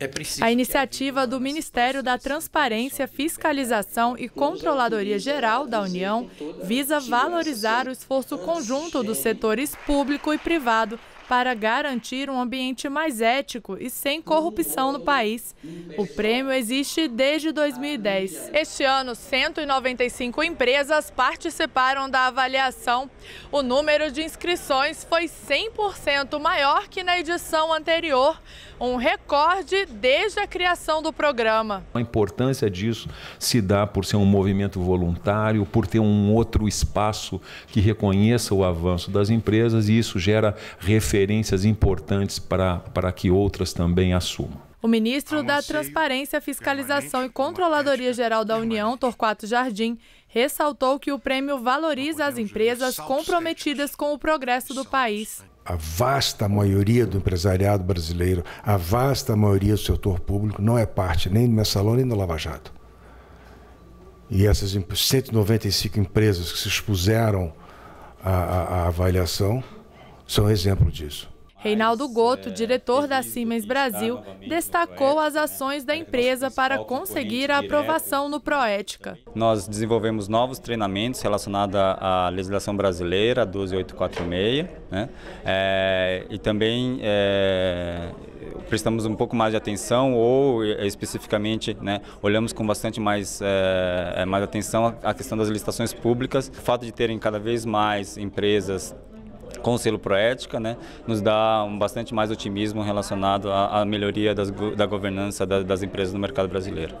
É a iniciativa do Ministério da Transparência, Fiscalização e Controladoria Geral da União visa valorizar o esforço conjunto dos setores público e privado para garantir um ambiente mais ético e sem corrupção no país. O prêmio existe desde 2010. Este ano, 195 empresas participaram da avaliação. O número de inscrições foi 100% maior que na edição anterior, um recorde desde a criação do programa. A importância disso se dá por ser um movimento voluntário, por ter um outro espaço que reconheça o avanço das empresas e isso gera referência referências importantes para, para que outras também assumam. O ministro da Transparência, Fiscalização e Controladoria Geral da União, Torquato Jardim, ressaltou que o prêmio valoriza as empresas é comprometidas com o progresso do país. A vasta maioria do empresariado brasileiro, a vasta maioria do setor público não é parte nem do Messalão nem do Lava Jato. E essas 195 empresas que se expuseram à, à, à avaliação são exemplo disso. Reinaldo Goto, diretor da Siemens Brasil, destacou as ações da empresa para conseguir a aprovação no Proética. Nós desenvolvemos novos treinamentos relacionados à legislação brasileira 12846 né? É, e também é, prestamos um pouco mais de atenção ou é, especificamente né, olhamos com bastante mais, é, é, mais atenção a questão das licitações públicas. O fato de terem cada vez mais empresas com o selo Proética, né, nos dá um, bastante mais otimismo relacionado à, à melhoria das, da governança da, das empresas no mercado brasileiro.